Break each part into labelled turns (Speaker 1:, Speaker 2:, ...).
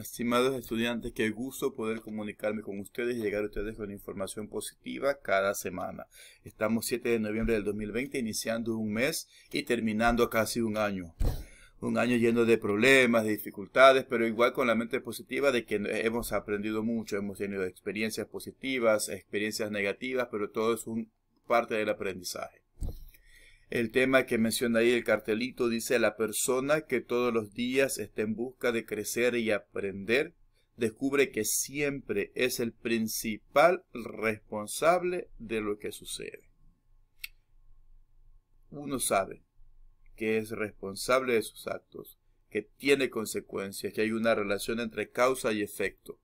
Speaker 1: Estimados estudiantes, qué gusto poder comunicarme con ustedes y llegar a ustedes con información positiva cada semana. Estamos 7 de noviembre del 2020, iniciando un mes y terminando casi un año. Un año lleno de problemas, de dificultades, pero igual con la mente positiva de que hemos aprendido mucho, hemos tenido experiencias positivas, experiencias negativas, pero todo es un parte del aprendizaje. El tema que menciona ahí el cartelito dice la persona que todos los días está en busca de crecer y aprender, descubre que siempre es el principal responsable de lo que sucede. Uno sabe que es responsable de sus actos, que tiene consecuencias, que hay una relación entre causa y efecto.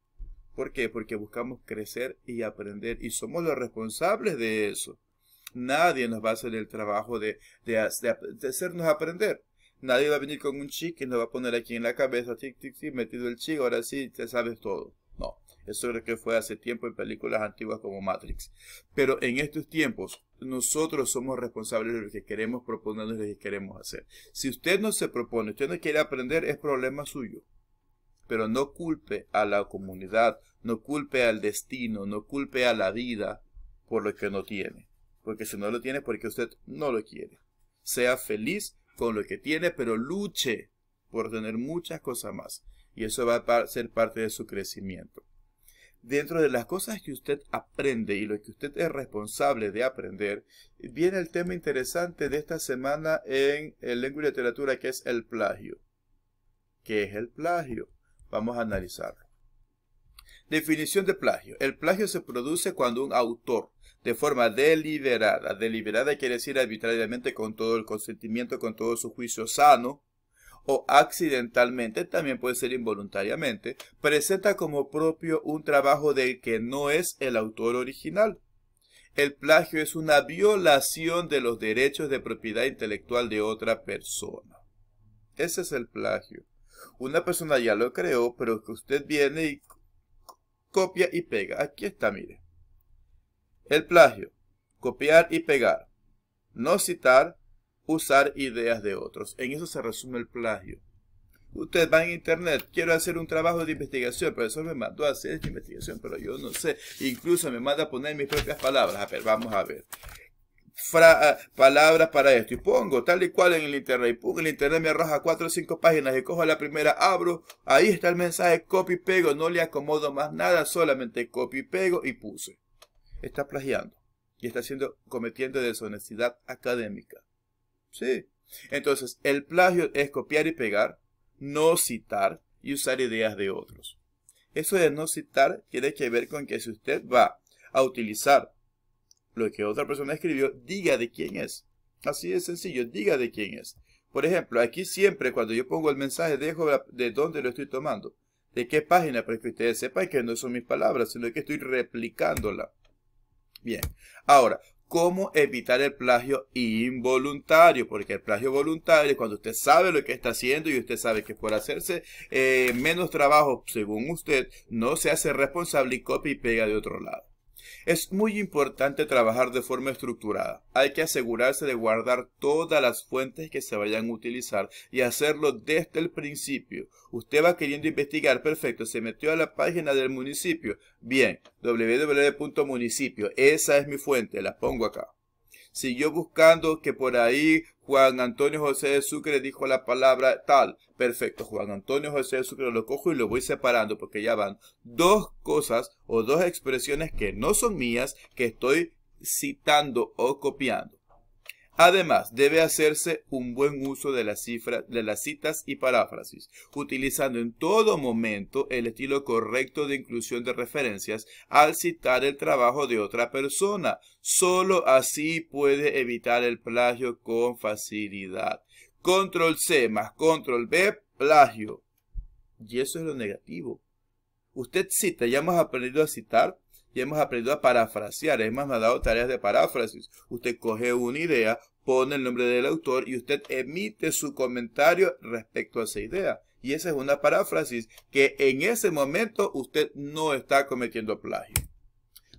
Speaker 1: ¿Por qué? Porque buscamos crecer y aprender y somos los responsables de eso. Nadie nos va a hacer el trabajo de, de, hacernos aprender. Nadie va a venir con un chico y nos va a poner aquí en la cabeza, tic, tic, tic, metido el chico, ahora sí, te sabes todo. No, eso lo que fue hace tiempo en películas antiguas como Matrix. Pero en estos tiempos, nosotros somos responsables de lo que queremos proponernos y lo que queremos hacer. Si usted no se propone, usted no quiere aprender, es problema suyo. Pero no culpe a la comunidad, no culpe al destino, no culpe a la vida por lo que no tiene. Porque si no lo tiene, porque usted no lo quiere. Sea feliz con lo que tiene, pero luche por tener muchas cosas más. Y eso va a ser parte de su crecimiento. Dentro de las cosas que usted aprende y lo que usted es responsable de aprender, viene el tema interesante de esta semana en el lengua y literatura que es el plagio. ¿Qué es el plagio? Vamos a analizarlo. Definición de plagio. El plagio se produce cuando un autor de forma deliberada. Deliberada quiere decir arbitrariamente con todo el consentimiento, con todo su juicio sano, o accidentalmente, también puede ser involuntariamente, presenta como propio un trabajo del que no es el autor original. El plagio es una violación de los derechos de propiedad intelectual de otra persona. Ese es el plagio. Una persona ya lo creó, pero que usted viene y copia y pega. Aquí está, mire. El plagio, copiar y pegar, no citar, usar ideas de otros. En eso se resume el plagio. Usted va en internet, quiero hacer un trabajo de investigación, el profesor me mandó a hacer esta investigación, pero yo no sé. Incluso me manda a poner mis propias palabras. A ver, vamos a ver. Ah, palabras para esto. Y pongo tal y cual en el internet. Y pongo el internet me arroja cuatro o cinco páginas y cojo la primera, abro. Ahí está el mensaje, copio y pego. No le acomodo más nada, solamente copio y pego y puse está plagiando y está siendo, cometiendo deshonestidad académica. Sí. Entonces, el plagio es copiar y pegar, no citar y usar ideas de otros. Eso de no citar tiene que ver con que si usted va a utilizar lo que otra persona escribió, diga de quién es. Así de sencillo, diga de quién es. Por ejemplo, aquí siempre cuando yo pongo el mensaje dejo de dónde lo estoy tomando, de qué página, para que ustedes sepan que no son mis palabras, sino que estoy replicándola. Bien, ahora, ¿cómo evitar el plagio involuntario? Porque el plagio voluntario, cuando usted sabe lo que está haciendo y usted sabe que por hacerse eh, menos trabajo, según usted, no se hace responsable y copia y pega de otro lado. Es muy importante trabajar de forma estructurada. Hay que asegurarse de guardar todas las fuentes que se vayan a utilizar y hacerlo desde el principio. Usted va queriendo investigar, perfecto, se metió a la página del municipio. Bien, www.municipio, esa es mi fuente, la pongo acá. Siguió buscando que por ahí Juan Antonio José de Sucre dijo la palabra tal. Perfecto, Juan Antonio José de Sucre lo cojo y lo voy separando porque ya van dos cosas o dos expresiones que no son mías que estoy citando o copiando. Además, debe hacerse un buen uso de las, cifras, de las citas y paráfrasis, utilizando en todo momento el estilo correcto de inclusión de referencias al citar el trabajo de otra persona. Solo así puede evitar el plagio con facilidad. Control C más Control B, plagio. Y eso es lo negativo. Usted cita, ya hemos aprendido a citar y hemos aprendido a parafrasear. Es más, dado tareas de paráfrasis. Usted coge una idea, pone el nombre del autor y usted emite su comentario respecto a esa idea. Y esa es una paráfrasis que en ese momento usted no está cometiendo plagio.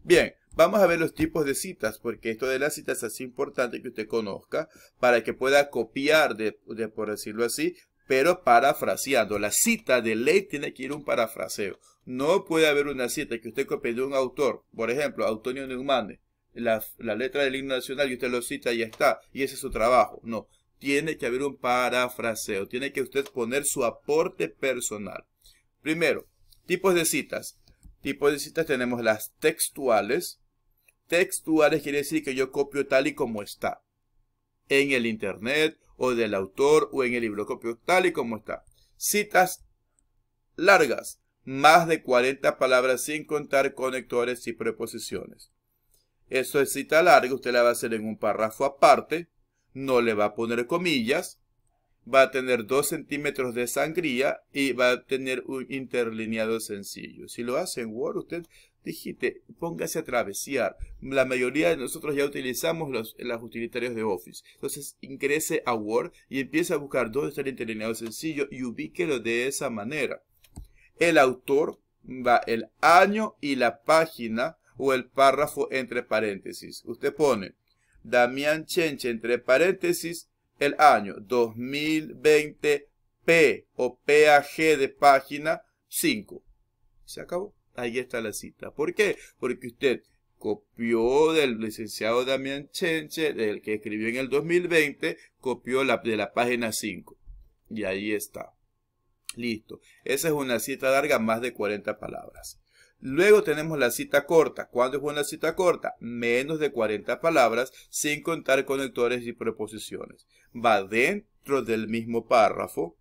Speaker 1: Bien, Vamos a ver los tipos de citas, porque esto de las citas es importante que usted conozca para que pueda copiar, de, por decirlo así, pero parafraseando. La cita de ley tiene que ir un parafraseo. No puede haber una cita que usted copie de un autor, por ejemplo, Antonio Neumann, la, la, letra del himno nacional y usted lo cita y ya está, y ese es su trabajo. No, tiene que haber un parafraseo, tiene que usted poner su aporte personal. Primero, tipos de citas. Tipos de citas tenemos las textuales. Textuales quiere decir que yo copio tal y como está en el internet o del autor o en el libro copio tal y como está. Citas largas, más de 40 palabras sin contar conectores y preposiciones. Eso es cita larga, usted la va a hacer en un párrafo aparte, no le va a poner comillas, va a tener 2 centímetros de sangría y va a tener un interlineado sencillo. Si lo hace en Word, usted digite, póngase a travesear. La mayoría de nosotros ya utilizamos los, las utilitarios de Office. Entonces ingrese a Word y empiece a buscar dónde está el interlineado sencillo y ubíquelo de esa manera. El autor va el año y la página o el párrafo entre paréntesis. Usted pone Damián Chenche entre paréntesis el año 2020 P o PAG de página 5. Se acabó. Ahí está la cita. ¿Por qué? Porque usted copió del licenciado Damián Chenche, del que escribió en el 2020, copió la, de la página 5. Y ahí está. Listo. Esa es una cita larga, más de 40 palabras. Luego tenemos la cita corta. ¿Cuándo es una cita corta? Menos de 40 palabras sin contar conectores y preposiciones. Va dentro del mismo párrafo,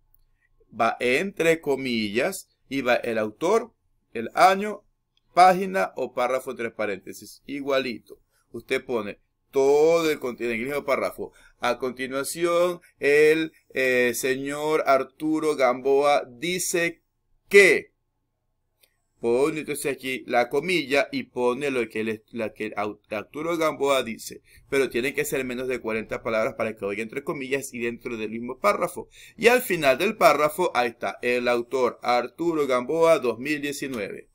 Speaker 1: va entre comillas y va el autor, el año, página o párrafo entre paréntesis. Igualito. Usted pone todo el contenido, en el mismo párrafo. A continuación, el eh, señor Arturo Gamboa dice que pone entonces aquí la comilla y pone lo que, que Arturo Gamboa dice, pero tiene que ser menos de 40 palabras para que vaya entre comillas y dentro del mismo párrafo. Y al final del párrafo, ahí está, el autor Arturo Gamboa 2019.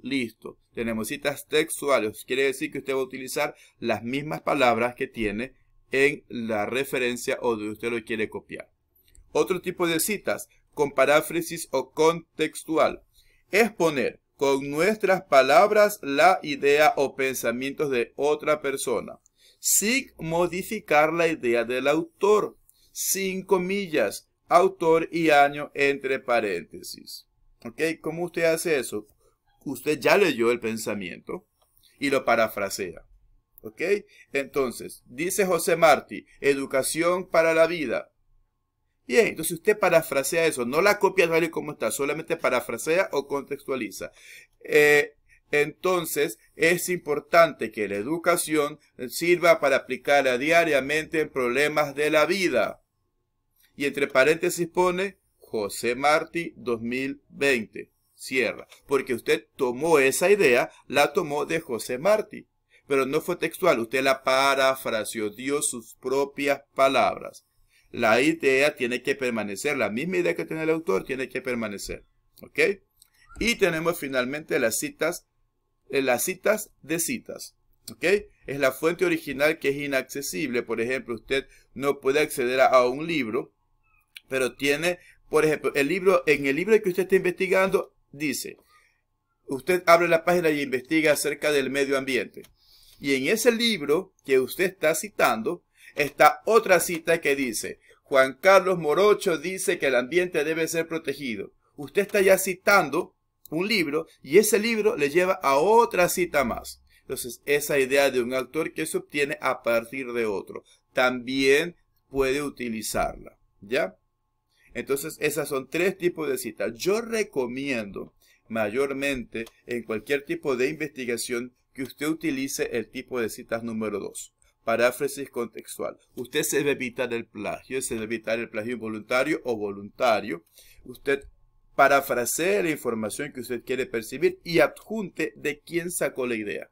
Speaker 1: Listo, tenemos citas textuales, quiere decir que usted va a utilizar las mismas palabras que tiene en la referencia o donde usted lo quiere copiar. Otro tipo de citas, con paráfrasis o contextual exponer con nuestras palabras la idea o pensamientos de otra persona, sin modificar la idea del autor, sin comillas, autor y año entre paréntesis. ¿Ok? ¿Cómo usted hace eso? Usted ya leyó el pensamiento y lo parafrasea. ¿Ok? Entonces, dice José Martí, educación para la vida. Bien, entonces usted parafrasea eso, no la copia tal y como está, solamente parafrasea o contextualiza. Eh, entonces, es importante que la educación sirva para aplicarla diariamente en problemas de la vida. Y entre paréntesis pone José Martí 2020. Cierra. Porque usted tomó esa idea, la tomó de José Martí. Pero no fue textual, usted la parafraseó, dio sus propias palabras la idea tiene que permanecer, la misma idea que tiene el autor tiene que permanecer. ¿Ok? Y tenemos finalmente las citas, eh, las citas de citas. ¿Ok? Es la fuente original que es inaccesible. Por ejemplo, usted no puede acceder a, a un libro, pero tiene, por ejemplo, el libro, en el libro que usted está investigando, dice, usted abre la página y investiga acerca del medio ambiente. Y en ese libro que usted está citando, está otra cita que dice, Juan Carlos Morocho dice que el ambiente debe ser protegido. Usted está ya citando un libro y ese libro le lleva a otra cita más. Entonces, esa idea de un autor que se obtiene a partir de otro, también puede utilizarla, ¿ya? Entonces, esas son tres tipos de citas. Yo recomiendo mayormente en cualquier tipo de investigación que usted utilice el tipo de citas número dos. Paráfrasis contextual. Usted se debe evitar el plagio, se debe evitar el plagio involuntario o voluntario. Usted parafrasee la información que usted quiere percibir y adjunte de quién sacó la idea.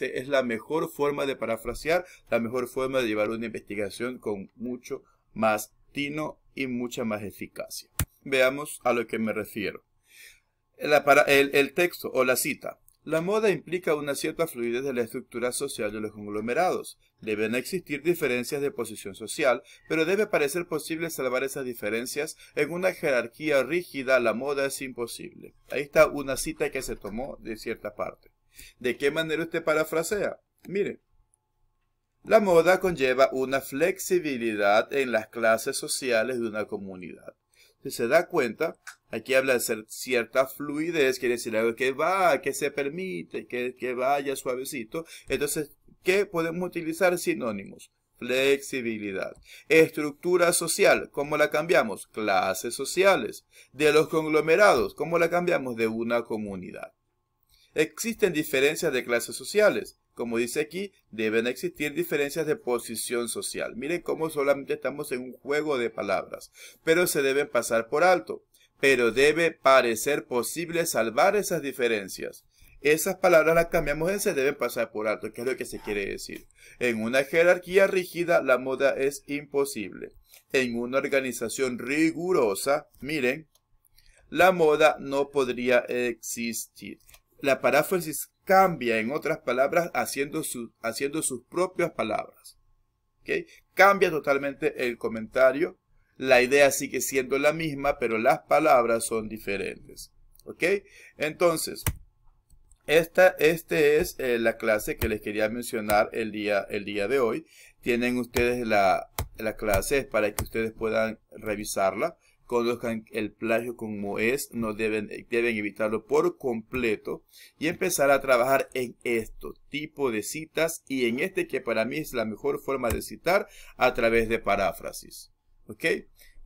Speaker 1: es la mejor forma de parafrasear, la mejor forma de llevar una investigación con mucho más tino y mucha más eficacia. Veamos a lo que me refiero. el texto o la cita. La moda implica una cierta fluidez de la estructura social de los conglomerados. Deben existir diferencias de posición social, pero debe parecer posible salvar esas diferencias. En una jerarquía rígida la moda es imposible. Ahí está una cita que se tomó de cierta parte. ¿De qué manera usted parafrasea? Mire. La moda conlleva una flexibilidad en las clases sociales de una comunidad. Si se da cuenta, aquí habla de cierta fluidez, quiere decir algo que va, que se permite, que, que vaya suavecito. Entonces, ¿qué podemos utilizar sinónimos? Flexibilidad. Estructura social, ¿cómo la cambiamos? Clases sociales. De los conglomerados, ¿cómo la cambiamos? De una comunidad. Existen diferencias de clases sociales como dice aquí, deben existir diferencias de posición social. Miren cómo solamente estamos en un juego de palabras, pero se deben pasar por alto. Pero debe parecer posible salvar esas diferencias. Esas palabras las cambiamos en se deben pasar por alto, ¿Qué es lo que se quiere decir. En una jerarquía rígida la moda es imposible. En una organización rigurosa, miren, la moda no podría existir. La paráfrasis cambia, en otras palabras, haciendo, haciendo sus propias palabras. ¿okay? Cambia totalmente el comentario. La idea sigue siendo la misma, pero las palabras son diferentes. ¿Ok? Entonces, esta este es eh, la clase que les quería mencionar el día, el día de hoy. Tienen ustedes la clase para que ustedes puedan revisarla conozcan el plagio como es, no deben, deben evitarlo por completo y empezar a trabajar en esto, tipo de citas y en este que para mí es la mejor forma de citar a través de paráfrasis. ¿Ok?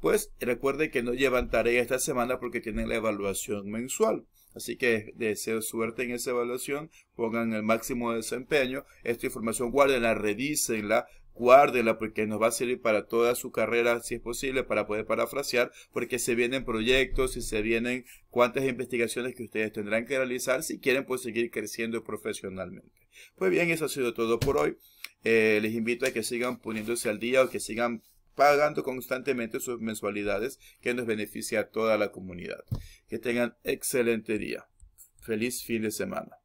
Speaker 1: Pues recuerden que no llevan tarea esta semana porque tienen la evaluación mensual. Así que deseo suerte en esa evaluación, pongan el máximo desempeño, esta información guárdenla, revísenla, guárdela porque nos va a servir para toda su carrera, si es posible, para poder parafrasear, porque se vienen proyectos y se vienen cuantas investigaciones que ustedes tendrán que realizar si quieren pues, seguir creciendo profesionalmente. Pues bien, eso ha sido todo por hoy. Eh, les invito a que sigan poniéndose al día o que sigan pagando constantemente sus mensualidades que nos beneficia a toda la comunidad. Que tengan excelente día. Feliz fin de semana.